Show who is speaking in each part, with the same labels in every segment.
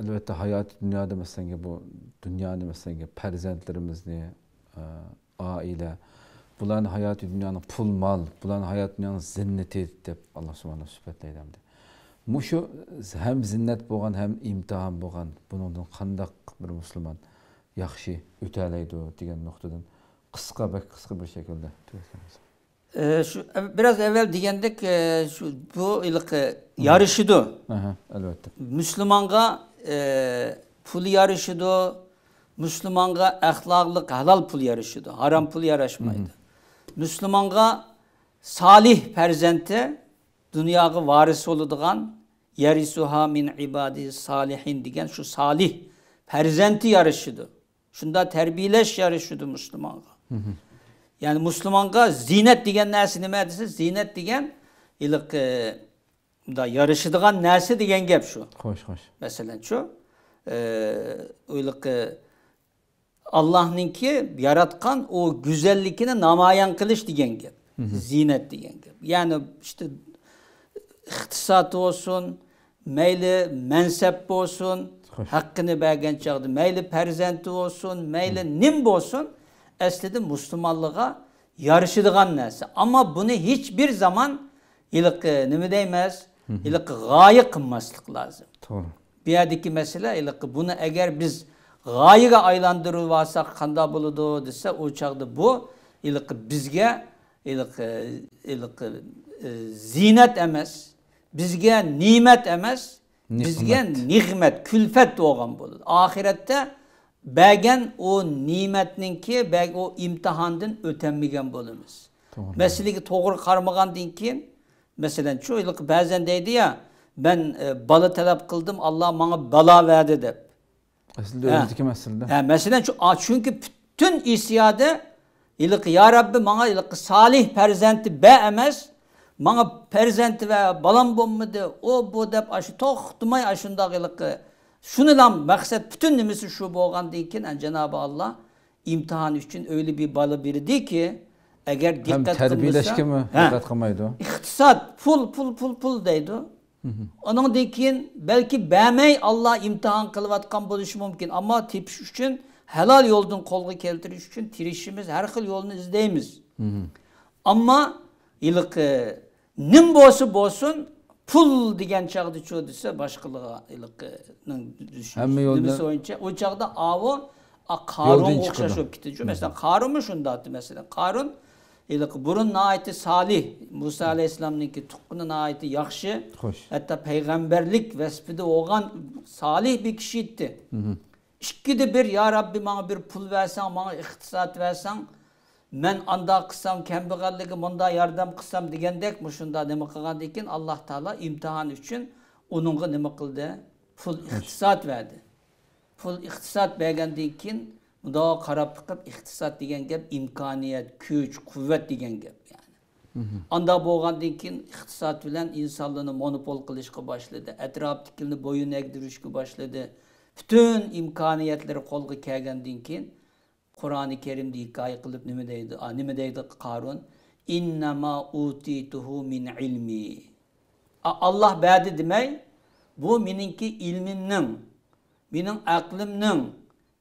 Speaker 1: albatta hayoti dunyo demasangi bu dunyo demasangi farzandlarimizni e, aile, bularni hayat dunyoni pul mal, hayat mol bularni de Allah zinnati deb Ve subhana sifatlaydi hamda mushu hem zinnet bo'lgan hem imtihan bo'lgan bundan kandak bir musulmon yaxshi o'talaydi degan nuqtadan qisqa va qisqa bir shaklda
Speaker 2: ee, şu, biraz evvel diyendik e, şu, bu yıllık e, yarışıdı. elbette. Müslümanga e, pul yarışıdı. Müslümanga ahlaklık halal pul yarışıdı. Haram pul yarışmaydı. Hı Müslümanga salih perzente dünyaya varis oludugan yerisuha min ibadi salihin diyen şu salih perzenti yarışıdı. Şunda terbiyeleş yarışıdı Müslümanga. Hı hı. Yani Müslümanğa zinet degan narsa nima desa, zinet degan iliq e, da yarışıdığan narsa degan gap Mesela Xo'sh, xo'sh. Masalan, shu iliq ki yaratkan o go'zallikini namoyon qilish degan gap. Zinet degan gap. Ya'ni işte iqtisod bo'lsin, mayli mansab bo'lsin, haqqini bergan chog'da mayli farzandi bo'lsin, mayli nim bo'lsin, əslində Müslümanlığa yarışıdığan nəsə. Ama bunu hiçbir bir zaman ilıq nə deyməz, ilıq gayə qılmaslıq lazım. Doğru. Bu yerdəki məsələ ilıq bunu eğer biz gayəyə aylandırılvasak qanda buludu desə o çağda bu ilıq bizə ilıq ilıq e, zinet emas, bizə nimet emas, bizə niğmət, külfet doğan bulur. Ahirətdə bergen o nimetnin ki, belki o imtihandan ötenmegen bolumuz. Meseleki doğru karmagandın ki mesela şu yıllık bazen deydi ya ben e, balı talep kıldım Allah bana bala verdi de. Aslında önceki meselede. He, mesela şu, çünkü bütün isyada ilik ya Rabbi bana ilik salih perzenti be emez bana perzenti ve balam bommadı o bu dep aşı tohtumay aşındaki ilik şunu shunidan maqsad butun nimasi shu bo'lgandan keyin janobi Allah, imtihan için öyle bir bola berdiki agar diqqat tarbiyalashgami diqqat qilmaydi iqtisod pul pul pul pul deydi undan keyin balki bamay olloh imtihon qilayotgan bo'lishi mumkin ammo tepish uchun halol yo'ldan qo'lga keltirish uchun tirishimiz har xil yo'lni izlaymiz ammo iliqi e, nim bo'lsa bo'lsin pul degan chog'da chu desa boshqaligini nimasi bo'yicha u chog'da avval qarunga o'xshash bo'lib ketdi masalan qarunmi Mesela masalan qarun burun naiti solih muso alayhissalomniki tuqqini naiti yaxshi xo'sh hatto payg'ambarlik vasfida bo'lgan solih bir kishi edi ikkida bir ya Rabbi manga bir pul versang manga iqtisod versang men anda kısam kembigarligi bunda yardım kısam degandek mushunda nima qilgandan alloh taolo imtihon uchun uningga nima qildi iktisat verdi. Full iktisat iqtisod bergandan keyin mundoq qarab chiqib iqtisod degan gap imkoniyat kuch quvvat degan gap yani. Mhm. anda bo'lgandan keyin iqtisod bilan insonlarni monopol qilishga etraf atrofdikini boyun egdirishga boshladi butun imkoniyatlari qo'lga kelgandan keyin Kur'an-ı Kerim'de hikaye kılıp nimedeydi, nimedeydi Karun. İnnemâ utituhu min ilmi. Allah bədi demək, bu minimki ilmimnin, minin aklımnin,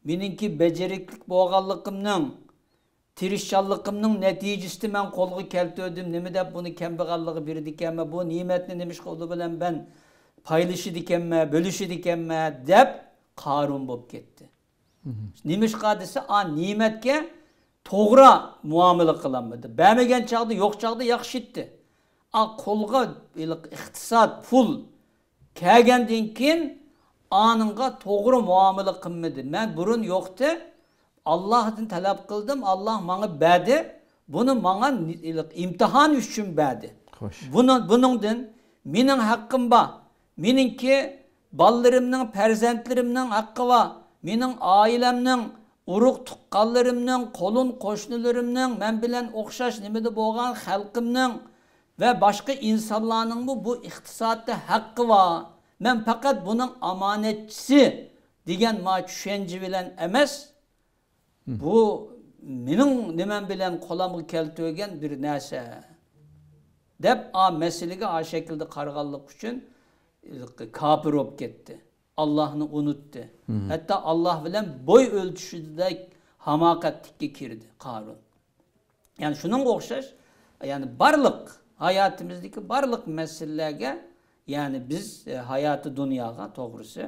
Speaker 2: mininki beceriklik boğallıkımnin, tirişçallıkımnin neticisi ben kolgu kelti ödüm. Nimi de bunu kembekallığı biri dikemme, bu nimetini demiş kolu bilen ben paylışı dikemme, bölüşü dikemme, dep Karun bop gitti. Mhm. Nemiş qadisi a nimetke toğra muamili qılanmadı. Bəmegen çağdı, yok çağdı, yaxşı itdi. A kolga ilik iqtisad, pul kəgən dinkin anınga toğra muamili qımmadı. Mən burun yoktu, Allah adın tələb qıldım, Allah mağı bədi, bunu mağa ilik imtihan üçün bədi. Bunun, bunun din, minin haqqım ba, mininki ki, ballarimnin, pərzəntlərimnin haqqı ba, менің айламның uruq tuqqanlarimning qo'lin qo'shnilarimning men bilan o'xshash nimada bo'lgan xalqimning ve başka insonlarning bu bu iqtisodda hakkı var. men fakat bunun omonatchisi digen ma bilen bilan emas bu mening nimam bilan qo'limga keltirgan bir nese. deb a masalaga a şekilde qaraganlik için e, kofir gitti. Allah'ını unuttu. Hı Hatta Allah bilen boy ölçüsüde hamakatlikka kirdi Karun. Yani şunun o'xshash, yani barliq hayotimizdagi barliq masalalarga ya'ni biz e, hayoti dunyoga to'g'risi,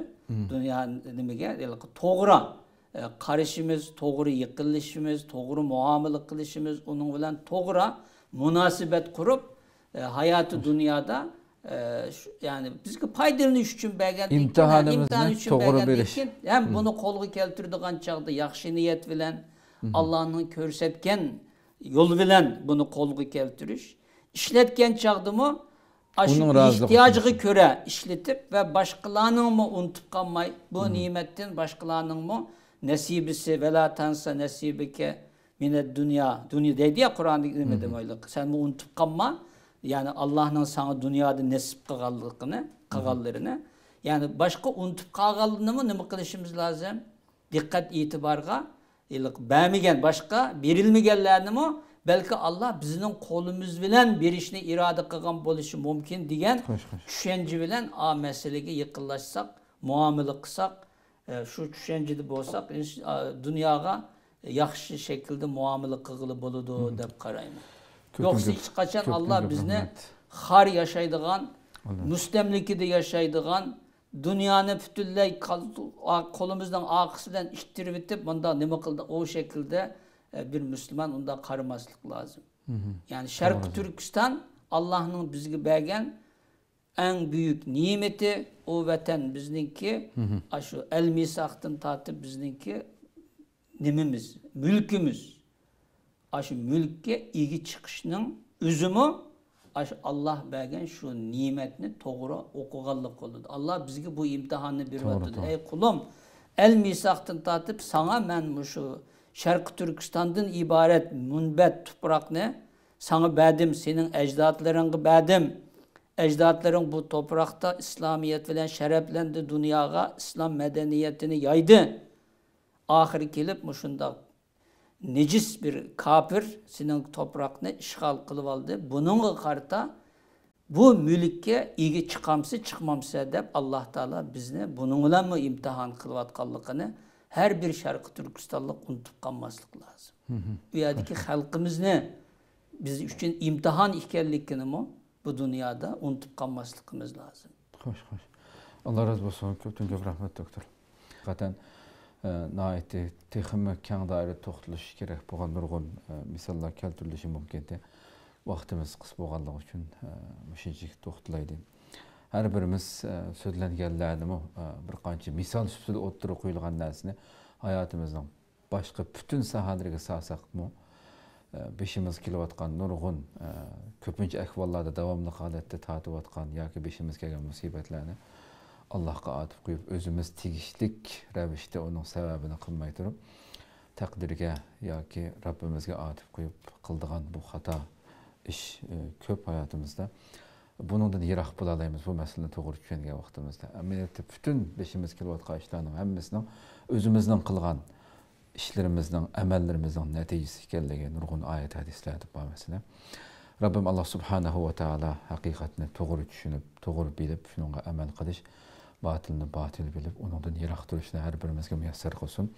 Speaker 2: dunyo nimaga to'g'ri karışımız, to'g'ri yıkılışımız, to'g'ri muamele qilishimiz, onun bilan to'g'ri munosabat kurup e, hayoti dunyoda ee, yani bizki пайдерни үчүн бәгән имтиханыбызны тогры бериш. hem bunu kolgu келтирдиган чагда яхшы ният белән Аллаһның күрсәткән yolu bilen bunu kolgu keltiriş. İşletken çağdımı aşık ihtiyacı köre işletip ve başkalarının mı unutup kalmay bu hmm. nimetten başkalarının mı nesibisi vela tansa nesibike minet dünya. Dünya dedi ya Kur'an'da hmm. öyle. Sen bu unutup kalma. Yani Allah'ın sana dünyada nesip kılganlığını, kılganlarını. Yani başka unutup kılganlığını mı ne kılışımız lazım? Dikkat itibarga. Bəmigen başka birilmigenlerini mi? Belki Allah bizim kolumuz bilen bir işini irade kılgan buluşu mümkün diyen düşünce bilen a meselegi yıkılaşsak, muamele kısak, e, şu düşüncede bolsak dünyaya e, yaxşı şekilde muamele kılıp buludu hmm. deb karayım. Yoksa hech qachon Alloh bizni har yashaydigan, mustamlikada yashaydigan, dünyanın fütülleri kolumuzdan oqisidan ishtirib o'tib, bunda ne qildi? O şekilde e, bir musulmon unda qaramaslik lozim. Ya'ni Sharq Türkistan Allah'ın bizi bergan en büyük nimeti o veten bizniki aşu el misaktan tatip bizniki nimimiz, mülkümüz aşı mülkke iyi çıkışının üzümü aşı Allah bergen şu nimetini doğru okugallık oldu. Allah bizge bu imtihanı bir vatı. Ey kulum el misaktın tatip sana men bu şu Şarkı Türkistan'dan ibaret münbet toprak ne? Sana bedim, senin ecdatlarını bedim. Ecdatların bu toprakta İslamiyet bilen şereflendi dünyaya, İslam medeniyetini yaydı. Ahir gelip muşunda necis bir kafir senin toprakını işgal kılıp aldı. Bununla karta bu mülkке iyi çıkamsı çıkmamsı deb Allah Teala bizni bununla mı imtihan kılıvatkallıkını her bir Şarkı Türkistanlık unutup kalmaslık lazım. Yani ki halkımız ne? Biz için imtihan ihkellikini mi bu dünyada unutup kalmaslıkımız lazım.
Speaker 1: Hoş hoş. Allah razı olsun. Köpten köp rahmet doktor. Hakikaten naiti texmi kang doirada to'xtalishi kerak bo'lgan nurg'un misollar keltirilishi mumkinda vaqtimiz qis bo'lganligi uchun shunchalik to'xtalaydi har birimiz so'zlanganlarni bir qancha misol ustida o'ttirib qo'yilgan narsani hayotimizning boshqa butun sohalariga solsaqmi beshimiz kelayotgan nurg'un ko'pincha ahvollarda davomli holatda tortiyotgan yoki beshimiz kelgan musibatlarni Allahqa atıb qoyub özümüz tigişlik rəvişdə onun səbəbini qılmay durub təqdirə yoki Rəbbimizə atıb qoyub qıldığın bu xata iş e, köp həyatımızda bunundan yıraq bula bilməyimiz bu məsələni doğru düşünən vaxtımızda. Əməliyyatda yəni bütün beşimiz kilovat işlərin hamısının özümüzdən qılğan işlərimizin, əməllərimizin nəticəsi ikənligi nurgun ayət hədislərdə bu məsələ. Rəbbim Allah subhanahu və taala həqiqətini doğru düşünüb, doğru bilib, şununla əməl qilish batilini batil bilib, onun da yerə axtırışına hər birimiz müyəssər olsun.